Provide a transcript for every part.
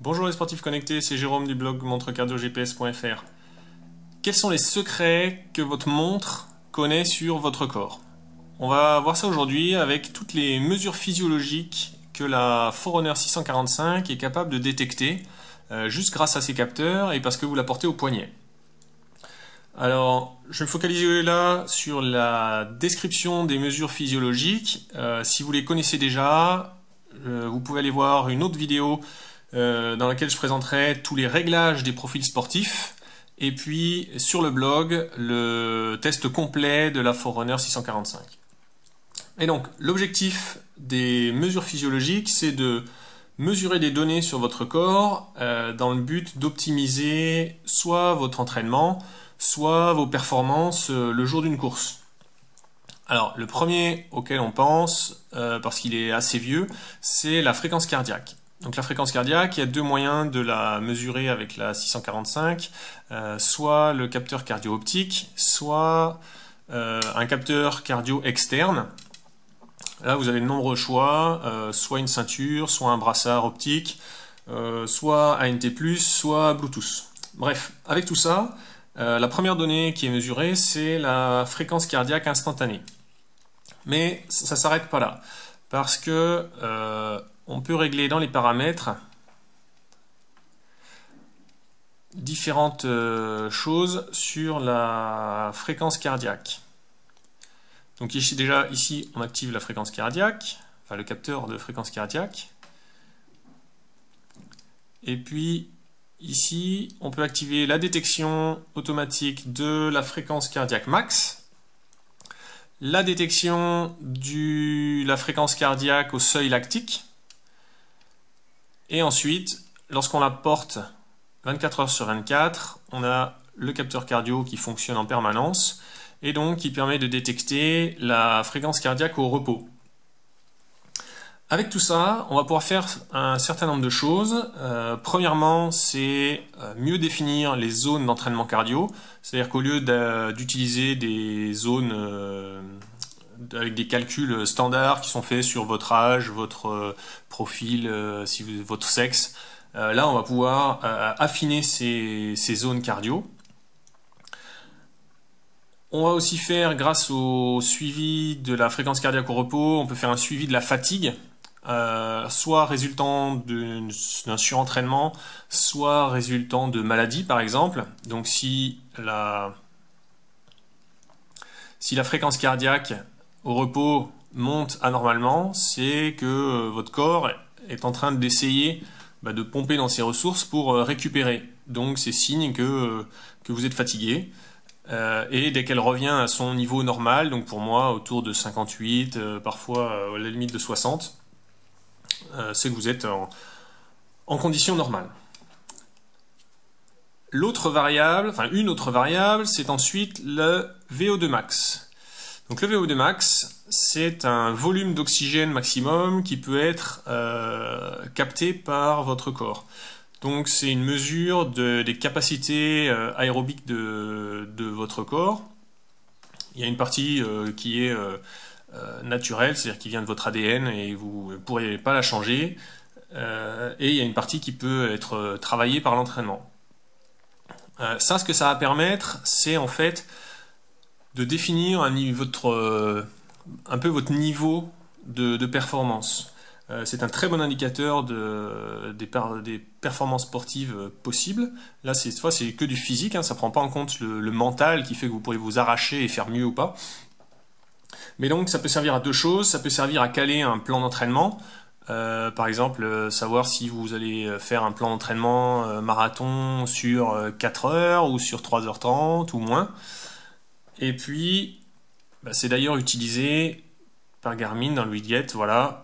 Bonjour les sportifs connectés, c'est Jérôme du blog Montre-Cardio-GPS.fr Quels sont les secrets que votre montre connaît sur votre corps On va voir ça aujourd'hui avec toutes les mesures physiologiques que la Forerunner 645 est capable de détecter euh, juste grâce à ses capteurs et parce que vous la portez au poignet. Alors, je me focaliser là sur la description des mesures physiologiques. Euh, si vous les connaissez déjà, euh, vous pouvez aller voir une autre vidéo euh, dans laquelle je présenterai tous les réglages des profils sportifs. Et puis sur le blog, le test complet de la Forerunner 645. Et donc l'objectif des mesures physiologiques, c'est de mesurer des données sur votre corps euh, dans le but d'optimiser soit votre entraînement, soit vos performances euh, le jour d'une course. Alors, le premier auquel on pense, parce qu'il est assez vieux, c'est la fréquence cardiaque. Donc la fréquence cardiaque, il y a deux moyens de la mesurer avec la 645, euh, soit le capteur cardio-optique, soit euh, un capteur cardio externe. Là, vous avez de nombreux choix, euh, soit une ceinture, soit un brassard optique, soit ANT+, soit Bluetooth. Bref, avec tout ça, la première donnée qui est mesurée, c'est la fréquence cardiaque instantanée. Mais ça ne s'arrête pas là, parce que on peut régler dans les paramètres différentes euh, choses sur la fréquence cardiaque. Donc ici, déjà ici, on active la fréquence cardiaque, enfin le capteur de fréquence cardiaque. Et puis ici, on peut activer la détection automatique de la fréquence cardiaque max, la détection de la fréquence cardiaque au seuil lactique, et ensuite, lorsqu'on la porte 24 heures sur 24, on a le capteur cardio qui fonctionne en permanence et donc qui permet de détecter la fréquence cardiaque au repos. Avec tout ça, on va pouvoir faire un certain nombre de choses. Euh, premièrement, c'est euh, mieux définir les zones d'entraînement cardio, c'est-à-dire qu'au lieu d'utiliser des zones euh, avec des calculs standards qui sont faits sur votre âge, votre euh, profil, euh, si votre sexe. Euh, là, on va pouvoir affiner ces, zones cardio. On va aussi faire, grâce au suivi de la fréquence cardiaque au repos, on peut faire un suivi de la fatigue, soit résultant d'un surentraînement, soit résultant de maladie, par exemple. Donc si la, si la fréquence cardiaque au repos monte anormalement, c'est que euh, votre corps est en train d'essayer bah, de pomper dans ses ressources pour euh, récupérer. Donc c'est signe que, euh, vous êtes fatigué. et dès qu'elle revient à son niveau normal, donc pour moi autour de 58, parfois à la limite de 60, c'est que vous êtes en, en condition normale. L'autre variable, enfin une autre variable, c'est ensuite le VO2 max. Donc le VO2 max, c'est un volume d'oxygène maximum qui peut être euh, capté par votre corps. Donc c'est une mesure des capacités euh, aérobiques de, votre corps. Il y a une partie euh, qui est naturelle, c'est-à-dire qui vient de votre ADN et vous ne pourriez pas la changer. et il y a une partie qui peut être travaillée par l'entraînement. ça, ce que ça va permettre, c'est en fait de définir un, votre, euh, un peu votre niveau de, performance. Euh, c'est un très bon indicateur de, des, performances sportives euh, possibles. Là, cette fois, c'est que du physique, hein. ça ne prend pas en compte le, mental qui fait que vous pourrez vous arracher et faire mieux ou pas. Mais donc, ça peut servir à deux choses. Ça peut servir à caler un plan d'entraînement. par exemple, savoir si vous allez faire un plan d'entraînement marathon sur 4 heures ou sur 3h30 ou moins. Et puis, bah, c'est d'ailleurs utilisé par Garmin dans le widget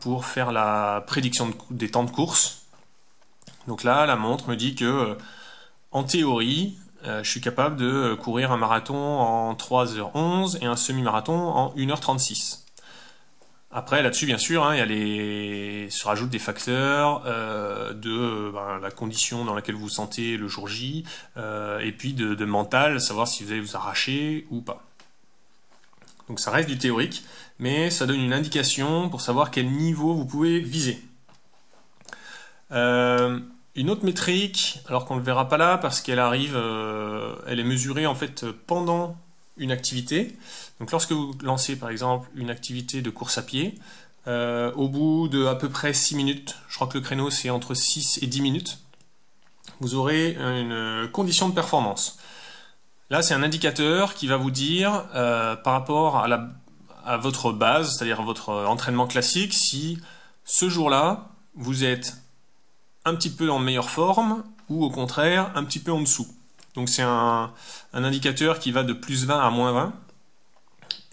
pour faire la prédiction des temps de course. Donc là, la montre me dit que, euh, en théorie, euh, je suis capable de euh, courir un marathon en 3h11 et un semi-marathon en 1h36. Après, là-dessus, bien sûr, hein, il y a les... se rajoutent des facteurs euh, de ben, la condition dans laquelle vous vous sentez le jour J, euh, et puis de, mental, savoir si vous allez vous arracher ou pas. Donc ça reste du théorique, mais ça donne une indication pour savoir quel niveau vous pouvez viser. Euh, une autre métrique, alors qu'on ne le verra pas là parce qu'elle arrive, elle est mesurée en fait pendant une activité. Donc lorsque vous lancez par exemple une activité de course à pied, euh, au bout de à peu près 6 minutes, je crois que le créneau c'est entre 6 et 10 minutes, vous aurez une condition de performance. Là c'est un indicateur qui va vous dire euh, par rapport à, la, à votre base, c'est-à-dire votre entraînement classique, si ce jour-là vous êtes un petit peu en meilleure forme ou au contraire un petit peu en dessous. Donc c'est un, indicateur qui va de plus 20 à moins 20.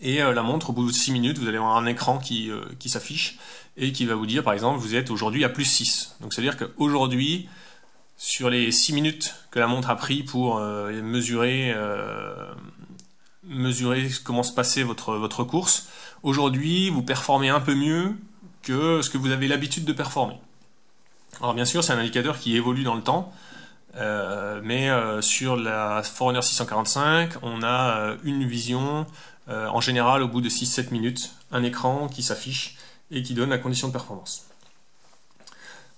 Et euh, la montre, au bout de 6 minutes, vous allez avoir un écran qui, euh, qui s'affiche et qui va vous dire, par exemple, vous êtes aujourd'hui à plus 6. Donc c'est-à-dire qu'aujourd'hui, sur les 6 minutes que la montre a pris pour euh, mesurer, comment se passait votre, votre course, aujourd'hui, vous performez un peu mieux que ce que vous avez l'habitude de performer. Alors bien sûr, c'est un indicateur qui évolue dans le temps. Euh, mais euh, sur la Forerunner 645, on a euh, une vision, en général au bout de 6-7 minutes, un écran qui s'affiche et qui donne la condition de performance.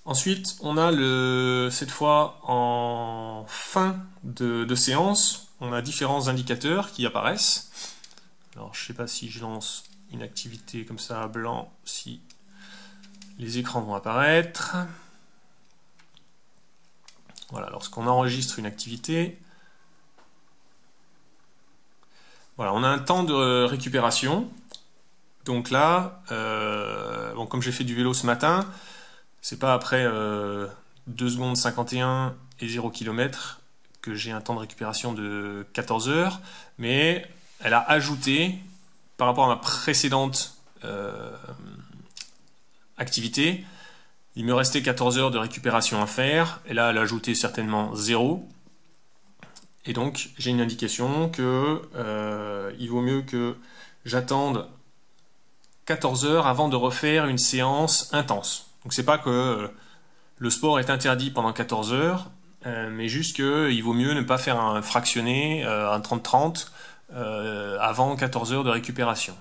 Ensuite, on a le, cette fois en fin de, de, séance, on a différents indicateurs qui apparaissent. Alors je ne sais pas si je lance une activité comme ça à blanc, si les écrans vont apparaître. Voilà, lorsqu'on enregistre une activité, on a un temps de récupération. Donc là, euh, comme j'ai fait du vélo ce matin, c'est pas après 2 euh, secondes 51 et 0 km que j'ai un temps de récupération de 14 heures, mais elle a ajouté, par rapport à ma précédente euh, activité, il me restait 14 heures de récupération à faire, et là elle a ajouté certainement 0. Et donc j'ai une indication que euh, il vaut mieux que j'attende 14 heures avant de refaire une séance intense. Donc c'est pas que euh, le sport est interdit pendant 14 heures, euh, mais juste qu'il vaut mieux ne pas faire un fractionné, un 30-30, avant 14 heures de récupération.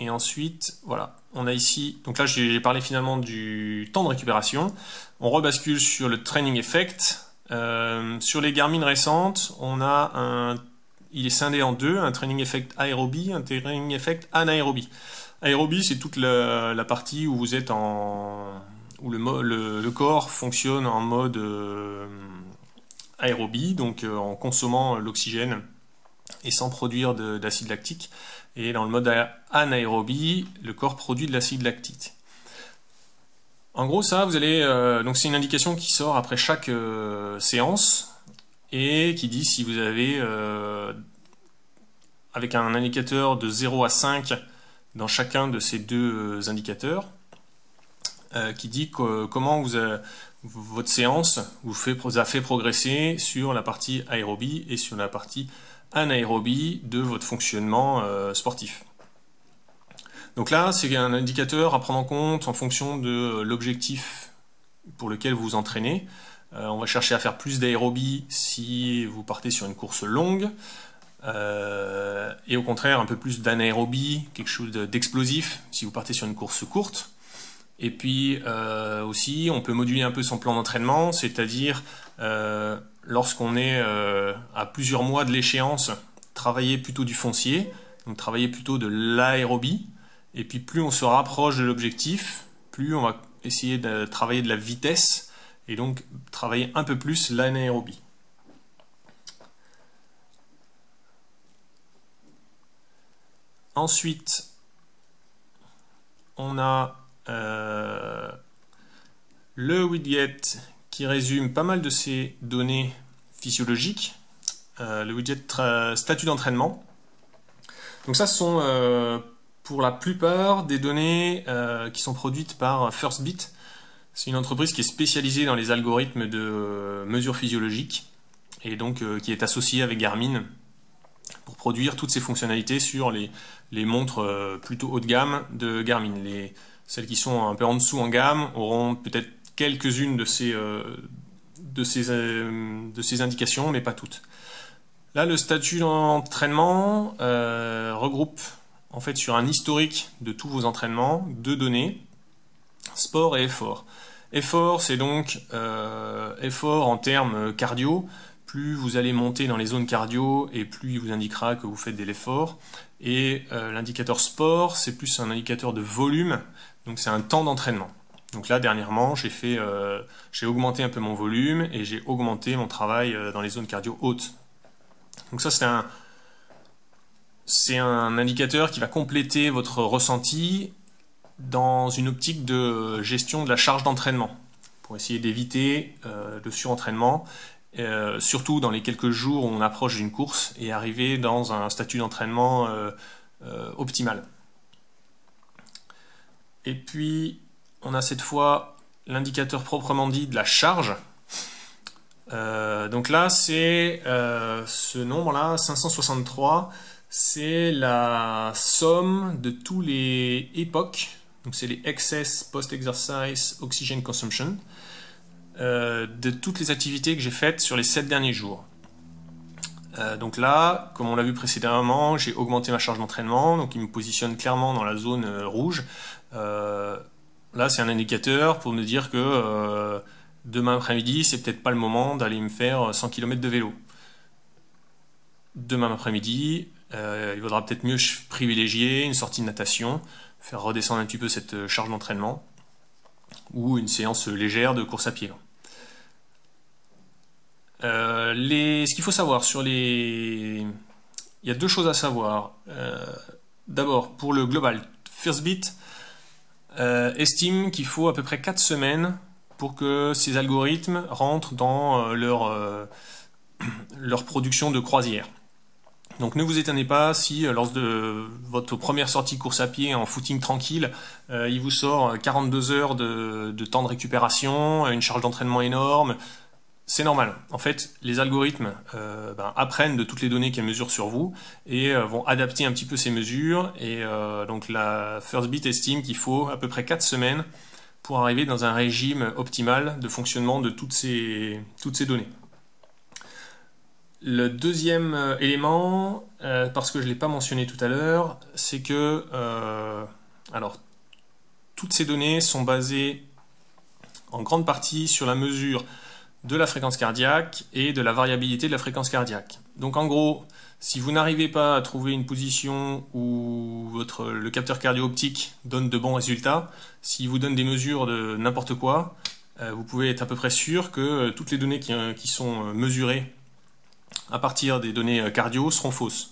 Et ensuite, voilà, on a ici, donc là j'ai parlé finalement du temps de récupération. On rebascule sur le training effect. Euh, sur les garmines récentes, on a un, il est scindé en deux, un training effect aérobie, un training effect anaérobie. Aérobie, c'est toute la, partie où vous êtes en, le, corps fonctionne en mode euh, aérobie, donc euh, en consommant l'oxygène et sans produire d'acide lactique. Et dans le mode anaérobie, le corps produit de l'acide lactique. En gros, ça, vous allez. Euh, donc, c'est une indication qui sort après chaque euh, séance et qui dit si vous avez, euh, avec un indicateur de 0 à 5 dans chacun de ces deux indicateurs, qui dit comment votre séance vous, vous, a fait progresser sur la partie aérobie et sur la partie anaérobie de votre fonctionnement euh, sportif. Donc là, c'est un indicateur à prendre en compte en fonction de euh, l'objectif pour lequel vous vous entraînez. Euh, on va chercher à faire plus d'aérobie si vous partez sur une course longue, et au contraire un peu plus d'anaérobie, quelque chose d'explosif si vous partez sur une course courte. Et puis euh, aussi, on peut moduler un peu son plan d'entraînement, c'est-à-dire euh, lorsqu'on est euh, à plusieurs mois de l'échéance, travailler plutôt du foncier, donc travailler plutôt de l'aérobie. Et puis plus on se rapproche de l'objectif, plus on va essayer de travailler de la vitesse et donc travailler un peu plus l'anaérobie. Ensuite, on a euh, le widget qui résume pas mal de ces données physiologiques, euh, le widget statut d'entraînement. Donc ça, ce sont euh, pour la plupart des données qui sont produites par Firstbit. C'est une entreprise qui est spécialisée dans les algorithmes de mesures physiologiques et donc qui est associée avec Garmin pour produire toutes ces fonctionnalités sur les, montres plutôt haut de gamme de Garmin, celles qui sont un peu en dessous en gamme auront peut-être quelques-unes de ces, euh, euh, de, ces, indications, mais pas toutes. Là, le statut d'entraînement euh, regroupe en fait sur un historique de tous vos entraînements deux données, sport et effort. Effort, c'est donc effort en termes cardio. Plus vous allez monter dans les zones cardio et plus il vous indiquera que vous faites de l'effort. Et l'indicateur sport, c'est plus un indicateur de volume donc c'est un temps d'entraînement. Donc là, dernièrement, j'ai fait, euh, j'ai augmenté un peu mon volume et j'ai augmenté mon travail euh, dans les zones cardio hautes. Donc ça, c'est un, c'est un indicateur qui va compléter votre ressenti dans une optique de gestion de la charge d'entraînement pour essayer d'éviter euh, le surentraînement, surtout dans les quelques jours où on approche d'une course et arriver dans un statut d'entraînement optimal. Et puis, on a cette fois l'indicateur proprement dit de la charge. Euh, donc là, c'est euh, ce nombre-là, 563, c'est la somme de tous les époques. Donc c'est les excess, post-exercise, oxygen consumption, euh, de toutes les activités que j'ai faites sur les 7 derniers jours. Euh, donc là, comme on l'a vu précédemment, j'ai augmenté ma charge d'entraînement, donc il me positionne clairement dans la zone euh, rouge. Euh, là, c'est un indicateur pour me dire que demain après-midi, c'est peut-être pas le moment d'aller me faire 100 km de vélo. Demain après-midi, il vaudra peut-être mieux privilégier une sortie de natation, faire redescendre un petit peu cette charge d'entraînement, ou une séance légère de course à pied. Euh, les... Ce qu'il faut savoir sur les... Il y a deux choses à savoir. Euh, d'abord, pour le global, First euh, estime qu'il faut à peu près 4 semaines pour que ces algorithmes rentrent dans euh, leur, leur production de croisière. Donc ne vous étonnez pas si lors de votre première sortie course à pied en footing tranquille, il vous sort 42 heures de, de temps de récupération, une charge d'entraînement énorme, c'est normal. En fait, les algorithmes euh, ben, apprennent de toutes les données qu'elles mesurent sur vous et euh, vont adapter un petit peu ces mesures. Et euh, donc la Firstbit estime qu'il faut à peu près 4 semaines pour arriver dans un régime optimal de fonctionnement de toutes ces, toutes ces données. Le deuxième élément, parce que je ne l'ai pas mentionné tout à l'heure, c'est que alors, toutes ces données sont basées en grande partie sur la mesure de la fréquence cardiaque et de la variabilité de la fréquence cardiaque. Donc en gros, si vous n'arrivez pas à trouver une position où votre, le capteur cardio-optique donne de bons résultats, s'il vous donne des mesures de n'importe quoi, euh, vous pouvez être à peu près sûr que euh, toutes les données qui, euh, sont mesurées à partir des données cardio seront fausses.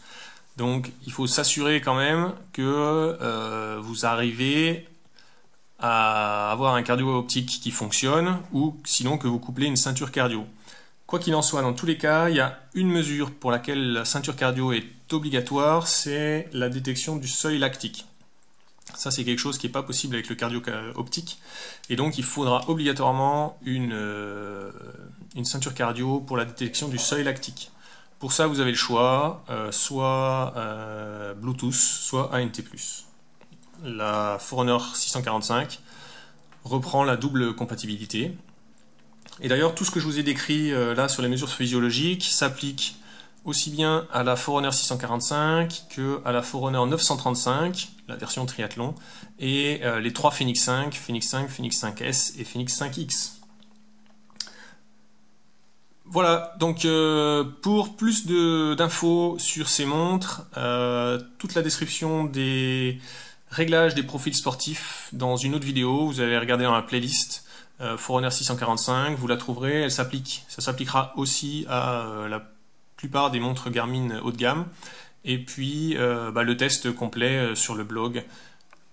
Donc il faut s'assurer quand même que vous arrivez à avoir un cardio optique qui fonctionne ou sinon que vous couplez une ceinture cardio. Quoi qu'il en soit, dans tous les cas, il y a une mesure pour laquelle la ceinture cardio est obligatoire, c'est la détection du seuil lactique. Ça, c'est quelque chose qui n'est pas possible avec le cardio optique. Et donc, il faudra obligatoirement euh, une, ceinture cardio pour la détection du seuil lactique. Pour ça, vous avez le choix, euh, soit euh, Bluetooth, soit ANT+ la Forerunner 645 reprend la double compatibilité. Et d'ailleurs, tout ce que je vous ai décrit euh, là sur les mesures physiologiques s'applique aussi bien à la Forerunner 645 que à la Forerunner 935, la version triathlon, et euh, les trois Phoenix 5, Phoenix 5, Phoenix 5S et Phoenix 5X. Voilà, donc euh, pour plus d'infos sur ces montres, toute la description des, réglage des profils sportifs dans une autre vidéo. Vous allez regarder dans la playlist euh, Forerunner 645, vous la trouverez, elle s'applique. Ça s'appliquera aussi à euh, la plupart des montres Garmin haut de gamme. Et puis euh, bah, le test complet sur le blog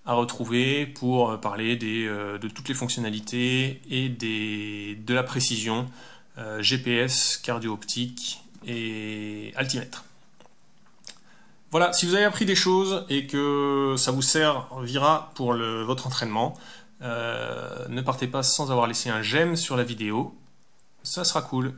à retrouver pour parler des, de toutes les fonctionnalités et des, de la précision GPS, cardio-optique et altimètre. Voilà, si vous avez appris des choses et que ça vous servira pour le, votre entraînement, euh, ne partez pas sans avoir laissé un j'aime sur la vidéo. Ça sera cool.